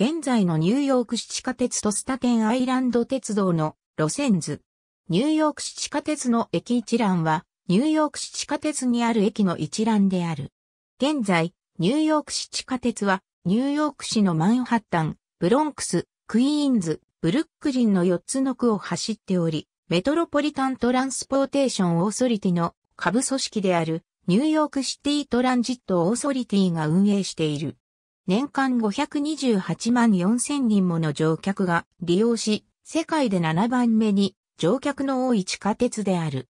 現在のニューヨーク市地下鉄とスタテンアイランド鉄道の路線図。ニューヨーク市地下鉄の駅一覧は、ニューヨーク市地下鉄にある駅の一覧である。現在、ニューヨーク市地下鉄は、ニューヨーク市のマンハッタン、ブロンクス、クイーンズ、ブルックリンの4つの区を走っており、メトロポリタントランスポーテーションオーソリティの下部組織であるニューヨークシティトランジットオーソリティが運営している。年間528万4000人もの乗客が利用し、世界で7番目に乗客の多い地下鉄である。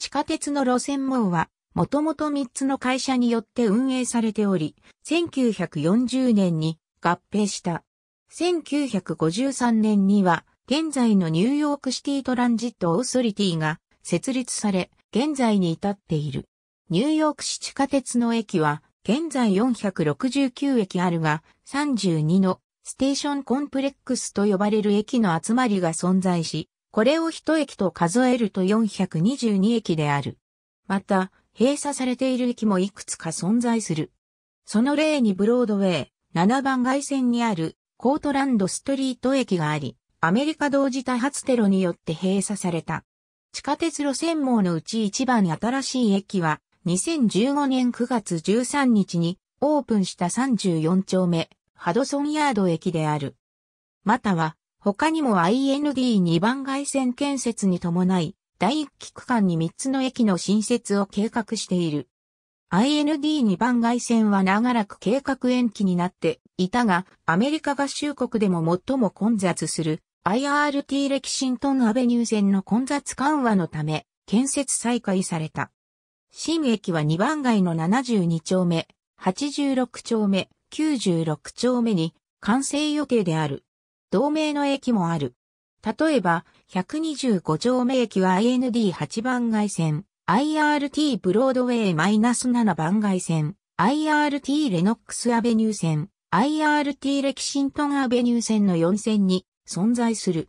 地下鉄の路線網は、もともと3つの会社によって運営されており、1940年に合併した。1953年には、現在のニューヨークシティトランジットオーソリティが設立され、現在に至っている。ニューヨーク市地下鉄の駅は、現在469駅あるが、32のステーションコンプレックスと呼ばれる駅の集まりが存在し、これを1駅と数えると422駅である。また、閉鎖されている駅もいくつか存在する。その例にブロードウェイ、7番街線にあるコートランドストリート駅があり、アメリカ同時多発テロによって閉鎖された。地下鉄路線網のうち一番新しい駅は、2015年9月13日にオープンした34丁目、ハドソンヤード駅である。または、他にも IND2 番外線建設に伴い、第1期区間に3つの駅の新設を計画している。IND2 番外線は長らく計画延期になっていたが、アメリカ合衆国でも最も混雑する IRT 歴キシントンアベニュー線の混雑緩和のため、建設再開された。新駅は2番街の72丁目、86丁目、96丁目に完成予定である。同名の駅もある。例えば、125丁目駅は IND8 番街線、IRT ブロードウェイ -7 番街線、IRT レノックスアベニュー線、IRT レキシントンアベニュー線の4線に存在する。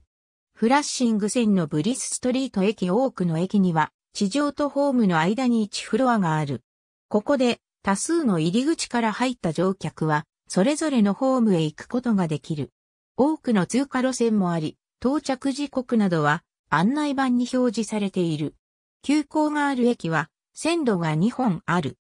フラッシング線のブリスストリート駅多くの駅には地上とホームの間に1フロアがある。ここで多数の入り口から入った乗客は、それぞれのホームへ行くことができる。多くの通過路線もあり、到着時刻などは案内板に表示されている。急行がある駅は線路が2本ある。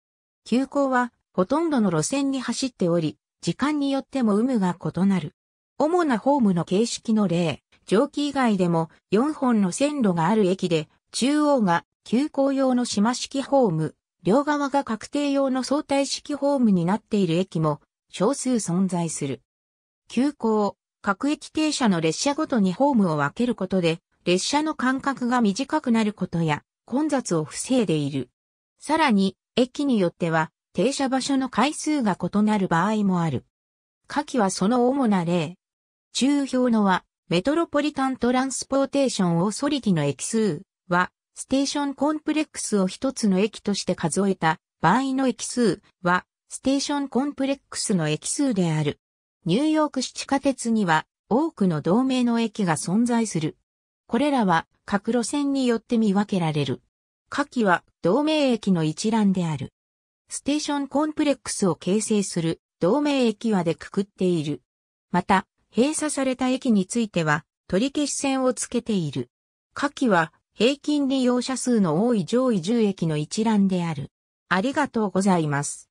急行はほとんどの路線に走っており、時間によっても有無が異なる。主なホームの形式の例、蒸気以外でも4本の線路がある駅で、中央が急行用の島式ホーム、両側が確定用の相対式ホームになっている駅も少数存在する。急行、各駅停車の列車ごとにホームを分けることで、列車の間隔が短くなることや混雑を防いでいる。さらに、駅によっては停車場所の回数が異なる場合もある。下記はその主な例。中表のは、メトロポリタントランスポーテーションオーソリティの駅数は、ステーションコンプレックスを一つの駅として数えた場合の駅数は、ステーションコンプレックスの駅数である。ニューヨーク市地下鉄には多くの同盟の駅が存在する。これらは各路線によって見分けられる。下記は同盟駅の一覧である。ステーションコンプレックスを形成する同盟駅はでくくっている。また、閉鎖された駅については取り消し線をつけている。下記は平均利用者数の多い上位10駅の一覧である。ありがとうございます。